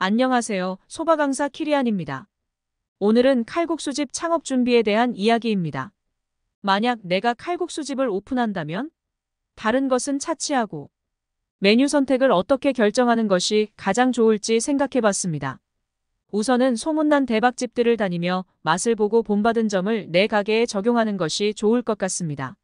안녕하세요. 소바 강사 키리안입니다. 오늘은 칼국수집 창업 준비에 대한 이야기입니다. 만약 내가 칼국수집을 오픈한다면 다른 것은 차치하고 메뉴 선택을 어떻게 결정하는 것이 가장 좋을지 생각해 봤습니다. 우선은 소문난 대박집들을 다니며 맛을 보고 본받은 점을 내 가게에 적용하는 것이 좋을 것 같습니다.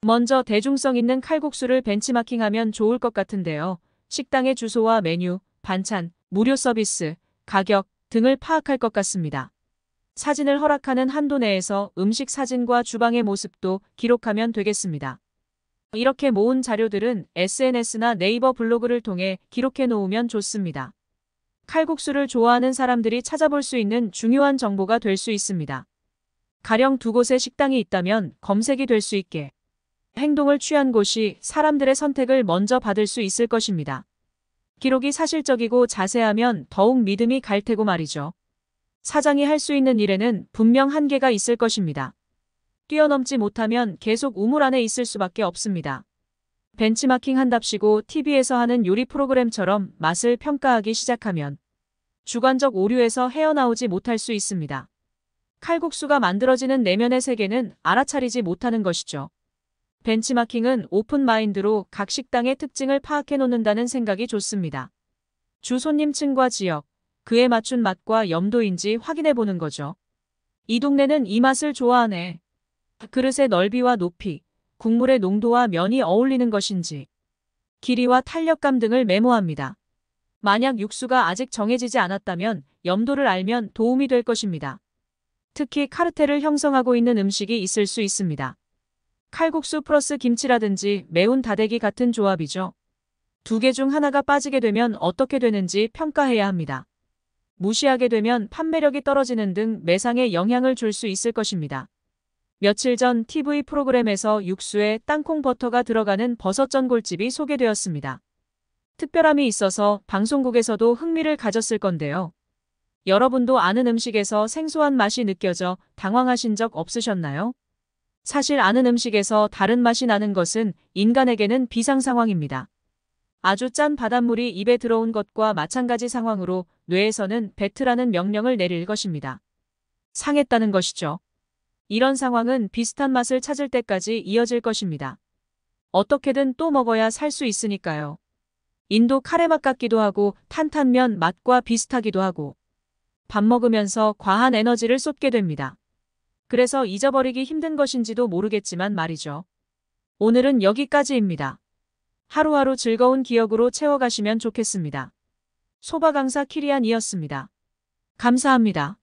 먼저 대중성 있는 칼국수를 벤치마킹하면 좋을 것 같은데요. 식당의 주소와 메뉴, 반찬, 무료 서비스, 가격 등을 파악할 것 같습니다. 사진을 허락하는 한도 내에서 음식 사진과 주방의 모습도 기록하면 되겠습니다. 이렇게 모은 자료들은 SNS나 네이버 블로그를 통해 기록해 놓으면 좋습니다. 칼국수를 좋아하는 사람들이 찾아볼 수 있는 중요한 정보가 될 수 있습니다. 가령 두 곳의 식당이 있다면 검색이 될 수 있게 행동을 취한 곳이 사람들의 선택을 먼저 받을 수 있을 것입니다. 기록이 사실적이고 자세하면 더욱 믿음이 갈 테고 말이죠. 사장이 할 수 있는 일에는 분명 한계가 있을 것입니다. 뛰어넘지 못하면 계속 우물 안에 있을 수밖에 없습니다. 벤치마킹 한답시고 TV에서 하는 요리 프로그램처럼 맛을 평가하기 시작하면 주관적 오류에서 헤어나오지 못할 수 있습니다. 칼국수가 만들어지는 내면의 세계는 알아차리지 못하는 것이죠. 벤치마킹은 오픈마인드로 각 식당의 특징을 파악해놓는다는 생각이 좋습니다. 주손님 층과 지역, 그에 맞춘 맛과 염도인지 확인해보는 거죠. 이 동네는 이 맛을 좋아하네. 그릇의 넓이와 높이, 국물의 농도와 면이 어울리는 것인지, 길이와 탄력감 등을 메모합니다. 만약 육수가 아직 정해지지 않았다면 염도를 알면 도움이 될 것입니다. 특히 카르텔을 형성하고 있는 음식이 있을 수 있습니다. 칼국수 플러스 김치라든지 매운 다대기 같은 조합이죠. 두 개 중 하나가 빠지게 되면 어떻게 되는지 평가해야 합니다. 무시하게 되면 판매력이 떨어지는 등 매상에 영향을 줄 수 있을 것입니다. 며칠 전 TV 프로그램에서 육수에 땅콩 버터가 들어가는 버섯 전골집이 소개되었습니다. 특별함이 있어서 방송국에서도 흥미를 가졌을 건데요. 여러분도 아는 음식에서 생소한 맛이 느껴져 당황하신 적 없으셨나요? 사실 아는 음식에서 다른 맛이 나는 것은 인간에게는 비상 상황입니다. 아주 짠 바닷물이 입에 들어온 것과 마찬가지 상황으로 뇌에서는 배트라는 명령을 내릴 것입니다. 상했다는 것이죠. 이런 상황은 비슷한 맛을 찾을 때까지 이어질 것입니다. 어떻게든 또 먹어야 살 수 있으니까요. 인도 카레 맛 같기도 하고 탄탄면 맛과 비슷하기도 하고 밥 먹으면서 과한 에너지를 쏟게 됩니다. 그래서 잊어버리기 힘든 것인지도 모르겠지만 말이죠. 오늘은 여기까지입니다. 하루하루 즐거운 기억으로 채워가시면 좋겠습니다. 소바 강사 키리안이었습니다. 감사합니다.